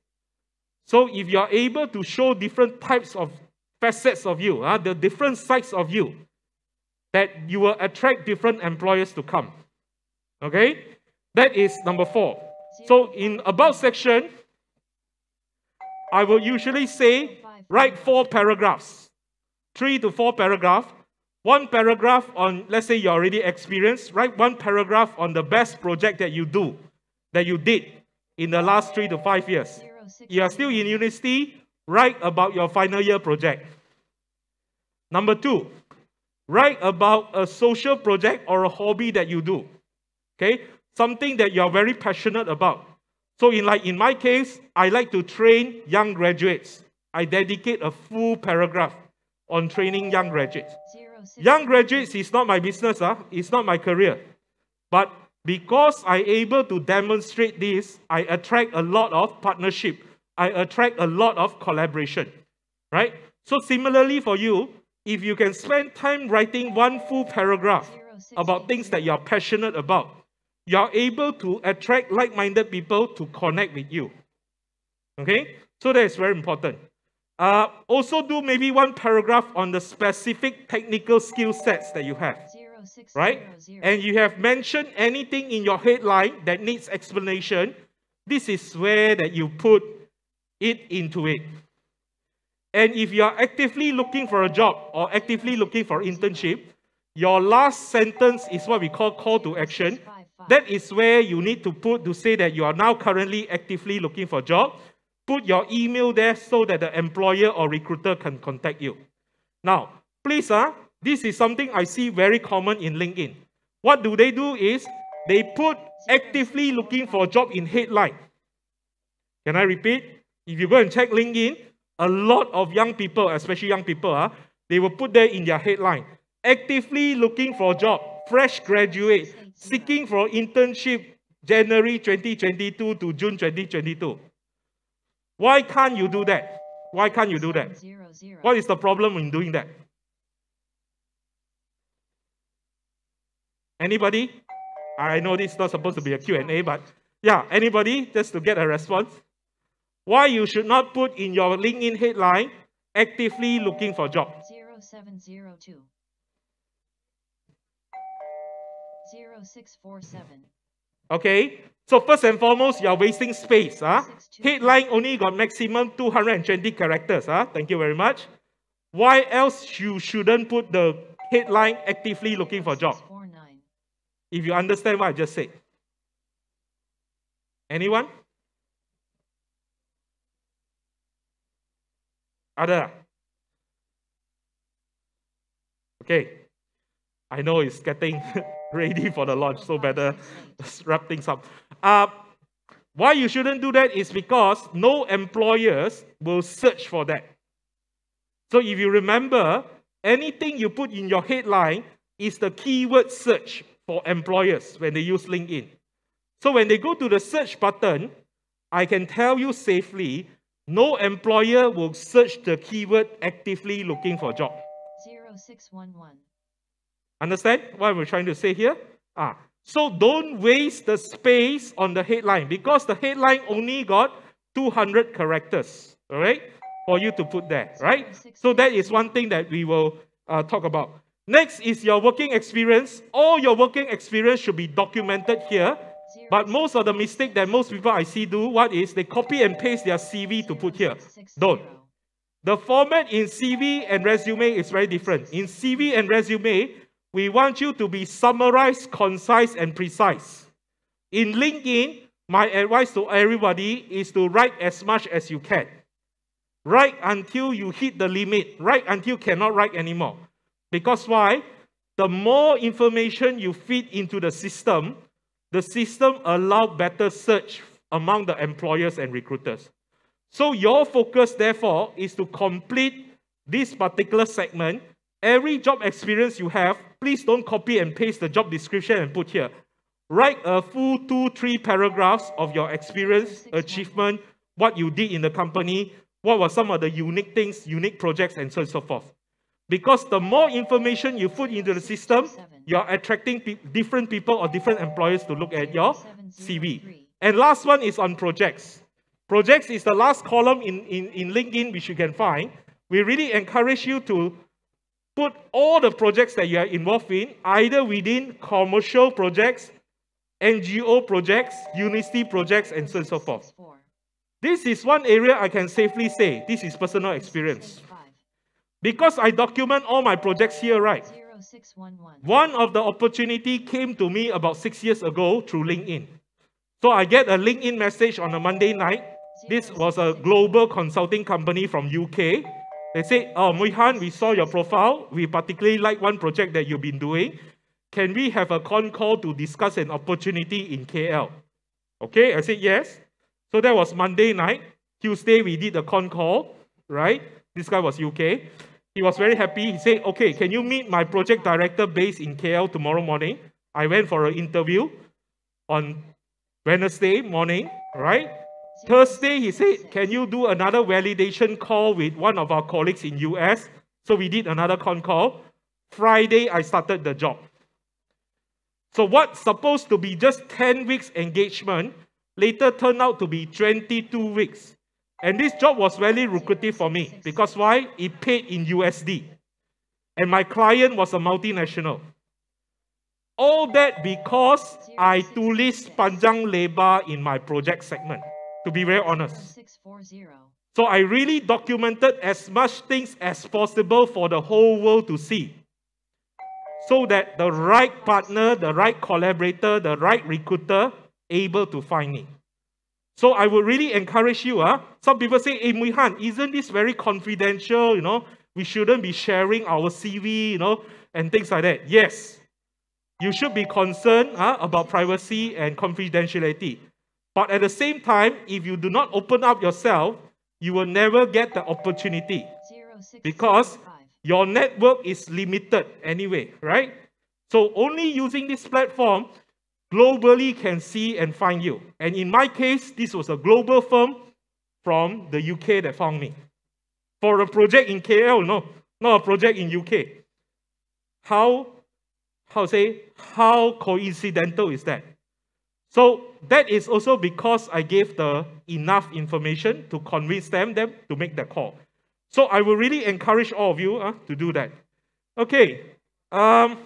So if you are able to show different types of facets of you, uh, the different sides of you, that you will attract different employers to come. Okay? That is number four. So in about section, I will usually say, write four paragraphs, three to four paragraphs. One paragraph on, let's say you're already experienced, write one paragraph on the best project that you do, that you did in the last three to five years. You are still in university, write about your final year project. Number two, write about a social project or a hobby that you do. Okay? Something that you're very passionate about. So, in like in my case, I like to train young graduates. I dedicate a full paragraph on training young graduates. Young graduates is not my business, huh? Ah. it's not my career. But because I able to demonstrate this, I attract a lot of partnership. I attract a lot of collaboration, right? So similarly for you, if you can spend time writing one full paragraph about things that you are passionate about, you're able to attract like minded people to connect with you. Okay? So that is very important. Uh, also, do maybe one paragraph on the specific technical skill sets that you have. right? And you have mentioned anything in your headline that needs explanation. This is where that you put it into it. And if you are actively looking for a job or actively looking for internship, your last sentence is what we call call to action. That is where you need to put to say that you are now currently actively looking for a job. Put your email there so that the employer or recruiter can contact you. Now, please, uh, this is something I see very common in LinkedIn. What do they do is they put actively looking for a job in headline. Can I repeat? If you go and check LinkedIn, a lot of young people, especially young people, uh, they will put there in their headline, actively looking for a job, fresh graduate, seeking for internship January 2022 to June 2022. Why can't you do that? Why can't you do that? What is the problem in doing that? Anybody? I know this is not supposed to be a Q&A, but yeah, anybody? Just to get a response. Why you should not put in your LinkedIn headline, actively looking for job. 0702. Okay, so first and foremost, you are wasting space. Huh? Headline only got maximum 220 characters. Huh? Thank you very much. Why else you shouldn't put the headline actively looking for job? If you understand what I just said. Anyone? Other? Okay. I know it's getting ready for the launch. So better wrap things up. Uh, why you shouldn't do that is because no employers will search for that. So if you remember, anything you put in your headline is the keyword search for employers when they use LinkedIn. So when they go to the search button, I can tell you safely, no employer will search the keyword actively looking for a job. 0611. Understand what we're trying to say here? Ah, so don't waste the space on the headline because the headline only got 200 characters, all right, for you to put there, right? So that is one thing that we will uh, talk about. Next is your working experience. All your working experience should be documented here. But most of the mistake that most people I see do, what is they copy and paste their CV to put here. Don't. The format in CV and resume is very different. In CV and resume, we want you to be summarized, concise, and precise. In LinkedIn, my advice to everybody is to write as much as you can. Write until you hit the limit. Write until you cannot write anymore. Because why? The more information you feed into the system, the system allow better search among the employers and recruiters. So your focus, therefore, is to complete this particular segment Every job experience you have, please don't copy and paste the job description and put here. Write a full two, three paragraphs of your experience, achievement, what you did in the company, what were some of the unique things, unique projects, and so on and so forth. Because the more information you put into the system, you're attracting pe different people or different employers to look at your CV. And last one is on projects. Projects is the last column in, in, in LinkedIn which you can find. We really encourage you to put all the projects that you are involved in, either within commercial projects, NGO projects, university projects, and so on and so forth. This is one area I can safely say this is personal experience. Because I document all my projects here, right? One of the opportunity came to me about six years ago through LinkedIn. So I get a LinkedIn message on a Monday night. This was a global consulting company from UK they say, oh, Muihan, we saw your profile. We particularly like one project that you've been doing. Can we have a con call to discuss an opportunity in KL? Okay, I said yes. So that was Monday night. Tuesday, we did the con call, right? This guy was UK. He was very happy. He said, okay, can you meet my project director based in KL tomorrow morning? I went for an interview on Wednesday morning, right? Thursday, he said, can you do another validation call with one of our colleagues in US? So we did another con call. Friday, I started the job. So what's supposed to be just 10 weeks engagement later turned out to be 22 weeks. And this job was very lucrative for me because why? It paid in USD. And my client was a multinational. All that because I tulis panjang lebar in my project segment to be very honest. So I really documented as much things as possible for the whole world to see. So that the right partner, the right collaborator, the right recruiter able to find me. So I would really encourage you. Huh? Ah, some people say, hey, Muihan, isn't this very confidential? You know, we shouldn't be sharing our CV, you know, and things like that. Yes, you should be concerned huh, ah, about privacy and confidentiality. But at the same time, if you do not open up yourself, you will never get the opportunity because your network is limited anyway, right? So only using this platform globally can see and find you. And in my case, this was a global firm from the UK that found me for a project in KL, no, not a project in UK. How, how say, how coincidental is that? So that is also because I gave the enough information to convince them, them to make the call. So I will really encourage all of you uh, to do that. Okay. Um,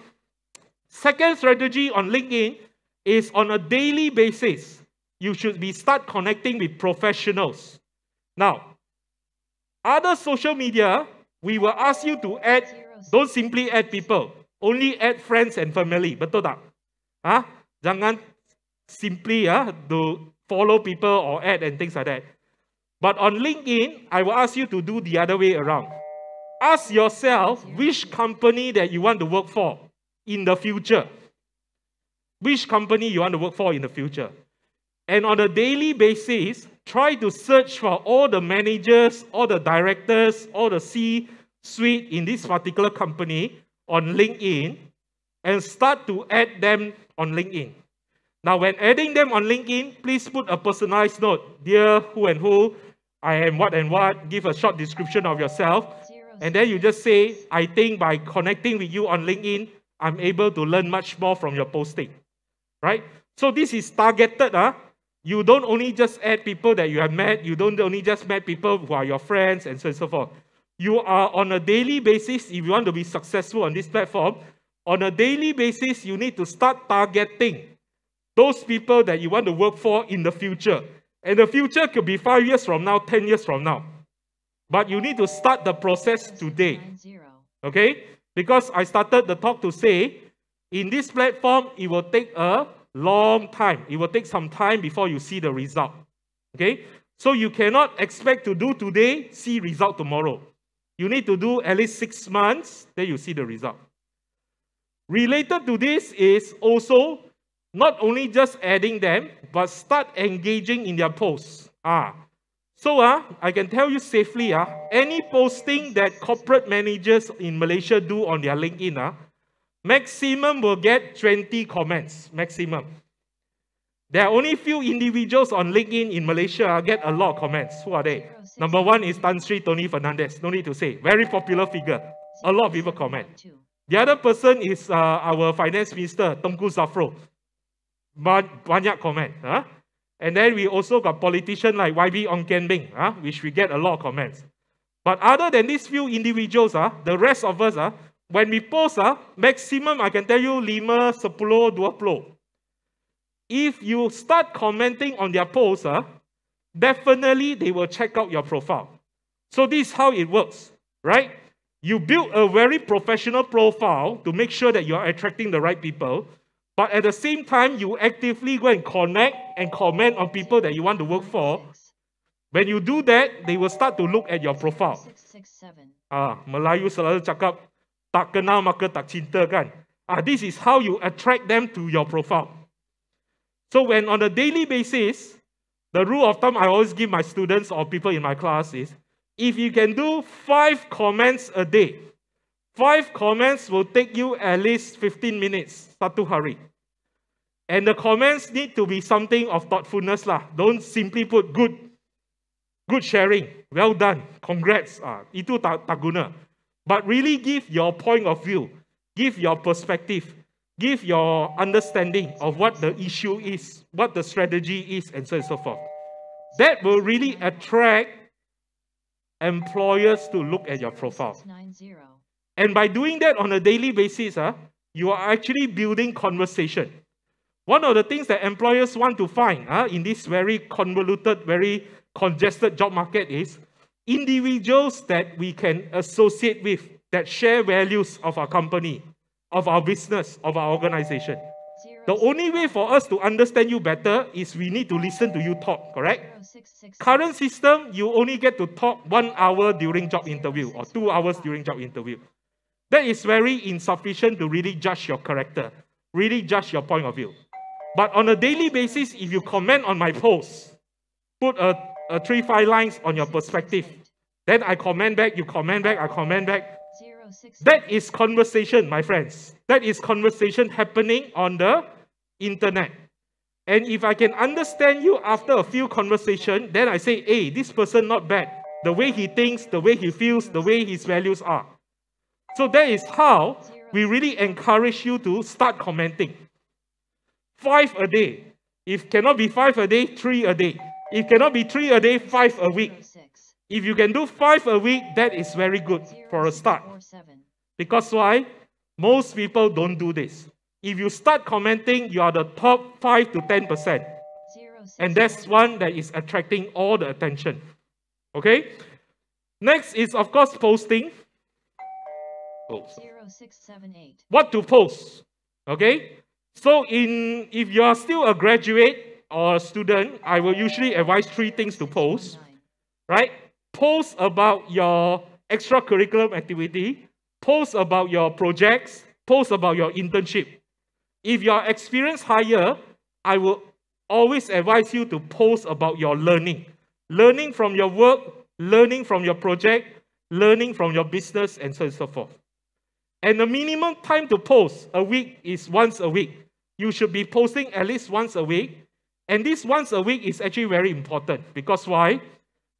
second strategy on LinkedIn is on a daily basis. You should be start connecting with professionals. Now, other social media, we will ask you to add, don't simply add people. Only add friends and family. Betul tak? Ha? Ah, jangan simply uh, to follow people or add and things like that. But on LinkedIn, I will ask you to do the other way around. Ask yourself which company that you want to work for in the future. Which company you want to work for in the future. And on a daily basis, try to search for all the managers, all the directors, all the C suite in this particular company on LinkedIn and start to add them on LinkedIn. Now, when adding them on LinkedIn, please put a personalized note. Dear who and who, I am what and what. Give a short description of yourself. And then you just say, I think by connecting with you on LinkedIn, I'm able to learn much more from your posting. Right? So this is targeted. Huh? Ah. You don't only just add people that you have met. You don't only just met people who are your friends and so on and so forth. You are on a daily basis, if you want to be successful on this platform, on a daily basis, you need to start targeting those people that you want to work for in the future. And the future could be five years from now, 10 years from now. But you need to start the process today. Okay? Because I started the talk to say, in this platform, it will take a long time. It will take some time before you see the result. Okay? So you cannot expect to do today, see result tomorrow. You need to do at least six months, then you see the result. Related to this is also not only just adding them, but start engaging in their posts. Ah. So ah, I can tell you safely, ah, any posting that corporate managers in Malaysia do on their LinkedIn, ah, maximum will get 20 comments, maximum. There are only few individuals on LinkedIn in Malaysia ah, get a lot of comments. Who are they? Number one is Tan Sri Tony Fernandez. No need to say. Very popular figure. A lot of people comment. The other person is uh, our finance minister, Tengku Zafro banyak comment. Huh? And then we also got politician like YB Ong Kian Beng, huh? which we get a lot of comments. But other than these few individuals, huh, the rest of us, huh, when we post, huh, maximum I can tell you lima sepuluh dua puluh. If you start commenting on their posts, huh, definitely they will check out your profile. So this is how it works, right? You build a very professional profile to make sure that you're attracting the right people. But at the same time, you actively go and connect and comment on people that you want to work for. When you do that, they will start to look at your profile. Ah, Melayu selalu cakap, tak kenal maka tak cinta kan? Ah, this is how you attract them to your profile. So when on a daily basis, the rule of thumb I always give my students or people in my class is, if you can do five comments a day, Five comments will take you at least 15 minutes. Start to hurry. And the comments need to be something of thoughtfulness. Lah. Don't simply put good, good sharing, well done, congrats. Ah, itu taguna. But really give your point of view, give your perspective, give your understanding of what the issue is, what the strategy is, and so on and so forth. That will really attract employers to look at your profile. Nine, zero. And by doing that on a daily basis, huh, ah, you are actually building conversation. One of the things that employers want to find huh, ah, in this very convoluted, very congested job market is individuals that we can associate with that share values of our company, of our business, of our organization. The only way for us to understand you better is we need to listen to you talk, correct? Oh, Current system, you only get to talk one hour during job interview or two hours during job interview. That is very insufficient to really judge your character, really judge your point of view. But on a daily basis, if you comment on my post, put a, a three, five lines on your perspective. Then I comment back, you comment back, I comment back. That is conversation, my friends. That is conversation happening on the internet. And if I can understand you after a few conversation, then I say, hey, this person not bad. The way he thinks, the way he feels, the way his values are. So that is how we really encourage you to start commenting. Five a day. If cannot be five a day, three a day. If cannot be three a day, five a week. If you can do five a week, that is very good for a start. Because why? Most people don't do this. If you start commenting, you are the top 5 to 10%. And that's one that is attracting all the attention. Okay? Next is, of course, posting. What to post? Okay? So in if you are still a graduate or a student, I will usually advise three things to post. Right? Post about your extracurricular activity, post about your projects, post about your internship. If your experience higher, I will always advise you to post about your learning. Learning from your work, learning from your project, learning from your business, and so on and so forth. And the minimum time to post a week is once a week. You should be posting at least once a week. And this once a week is actually very important because why?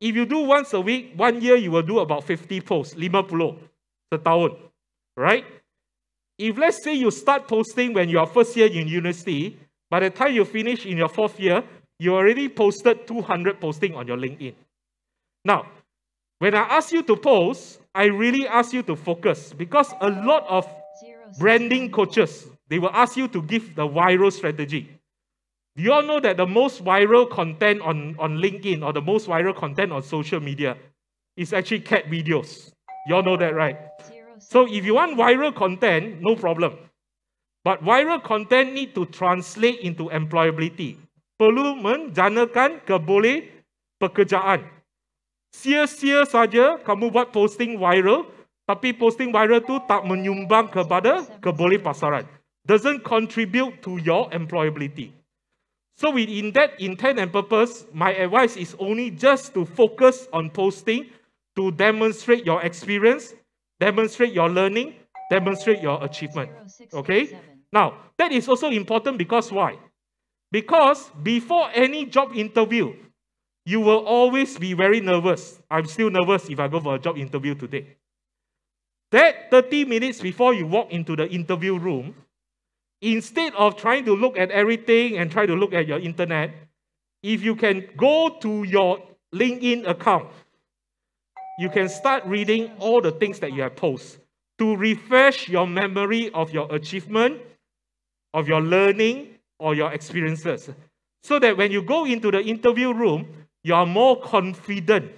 If you do once a week, one year you will do about 50 posts, lima puluh setahun, right? If let's say you start posting when you are first year in university, by the time you finish in your fourth year, you already posted 200 posting on your LinkedIn. Now, when I ask you to post, I really ask you to focus because a lot of branding coaches, they will ask you to give the viral strategy. Do you all know that the most viral content on, on LinkedIn or the most viral content on social media is actually cat videos? You all know that, right? So if you want viral content, no problem. But viral content need to translate into employability. Perlu menjanakan keboleh pekerjaan. sia-sia saja kamu buat posting viral, tapi posting viral tu tak menyumbang kepada keboleh pasaran. Doesn't contribute to your employability. So with in that intent and purpose, my advice is only just to focus on posting to demonstrate your experience, demonstrate your learning, demonstrate your achievement. Okay? Now, that is also important because why? Because before any job interview, you will always be very nervous. I'm still nervous if I go for a job interview today. That 30 minutes before you walk into the interview room, instead of trying to look at everything and try to look at your internet, if you can go to your LinkedIn account, you can start reading all the things that you have posted to refresh your memory of your achievement, of your learning, or your experiences. So that when you go into the interview room, you are more confident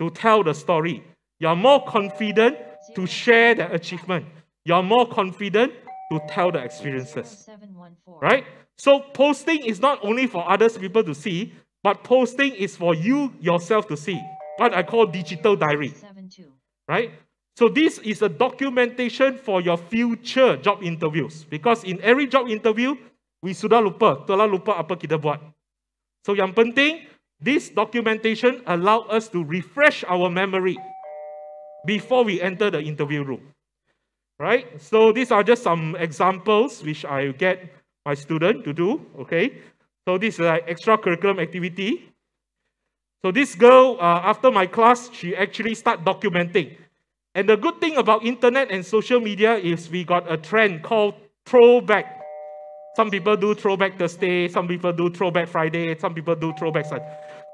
to tell the story. You are more confident to share the achievement. You are more confident to tell the experiences. Right? So posting is not only for others people to see, but posting is for you yourself to see. What I call digital diary. Right? So this is a documentation for your future job interviews. Because in every job interview, we sudah lupa, telah lupa apa kita buat. So yang penting, this documentation allowed us to refresh our memory before we enter the interview room. Right? So these are just some examples which I get my student to do. Okay? So this is like curriculum activity. So this girl, uh, after my class, she actually start documenting. And the good thing about internet and social media is we got a trend called throwback. Some people do Throwback Thursday, some people do Throwback Friday, some people do Throwback Sunday.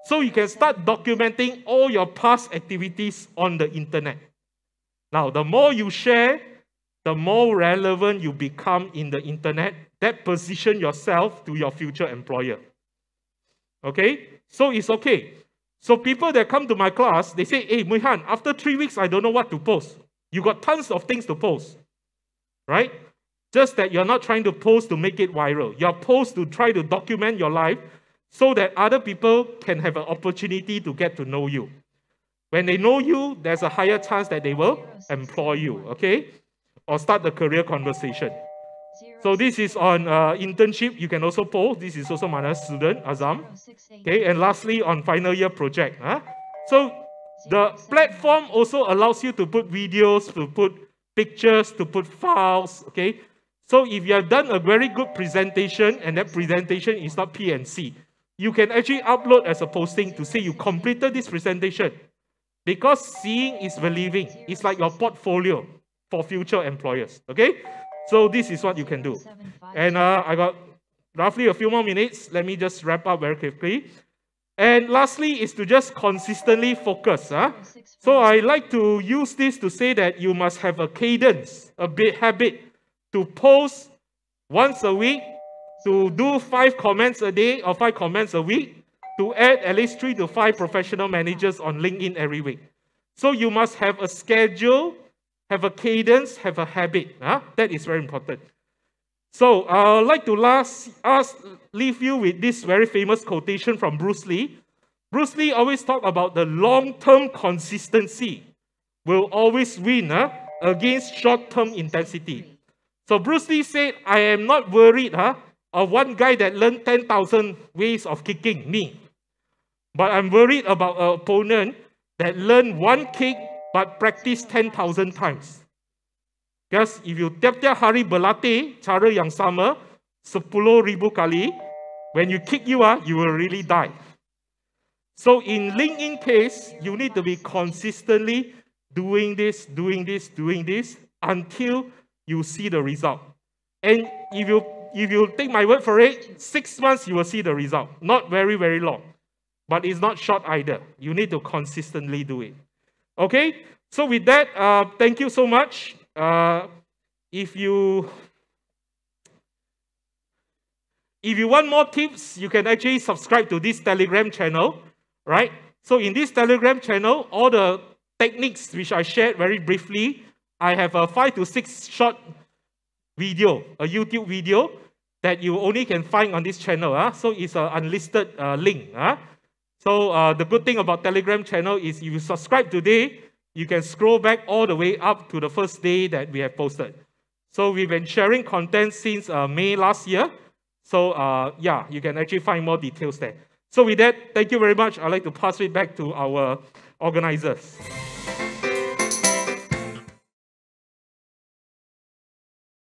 So you can start documenting all your past activities on the internet. Now, the more you share, the more relevant you become in the internet. That position yourself to your future employer. Okay? So it's okay. So people that come to my class, they say, hey, Muihan, after three weeks, I don't know what to post. You got tons of things to post. Right? Just that you're not trying to post to make it viral. You're post to try to document your life so that other people can have an opportunity to get to know you. When they know you, there's a higher chance that they will employ you, okay? Or start the career conversation. So this is on uh, internship. You can also post. This is also my student, Azam. Okay, and lastly, on final year project. Huh? So the platform also allows you to put videos, to put pictures, to put files, okay? So if you have done a very good presentation and that presentation is not PNC, you can actually upload as a posting to say you completed this presentation. Because seeing is believing. It's like your portfolio for future employers. Okay? So this is what you can do. And uh, I got roughly a few more minutes. Let me just wrap up very quickly. And lastly is to just consistently focus. Huh? So I like to use this to say that you must have a cadence, a bit habit to post once a week, to do five comments a day or five comments a week, to add at least three to five professional managers on LinkedIn every week. So you must have a schedule, have a cadence, have a habit. Huh? That is very important. So uh, I'd like to last ask, leave you with this very famous quotation from Bruce Lee. Bruce Lee always talked about the long-term consistency will always win huh, against short-term intensity. So Bruce Lee said, I am not worried huh, of one guy that learned 10,000 ways of kicking me. But I'm worried about an opponent that learned one kick but practiced 10,000 times. Because if you tiap-tiap hari belate cara yang sama, 10,000 kali, when you kick you are, ah, you will really die. So in LinkedIn case, you need to be consistently doing this, doing this, doing this until you see the result. And if you if you take my word for it, six months you will see the result. Not very, very long. But it's not short either. You need to consistently do it. Okay? So with that, uh, thank you so much. Uh, if you if you want more tips, you can actually subscribe to this Telegram channel, right? So in this Telegram channel, all the techniques which I shared very briefly I have a five to six short video, a YouTube video that you only can find on this channel. Huh? Ah. So it's an unlisted uh, link. Huh? Ah. So uh, the good thing about Telegram channel is if you subscribe today, you can scroll back all the way up to the first day that we have posted. So we've been sharing content since uh, May last year. So uh, yeah, you can actually find more details there. So with that, thank you very much. I'd like to pass it back to our organizers.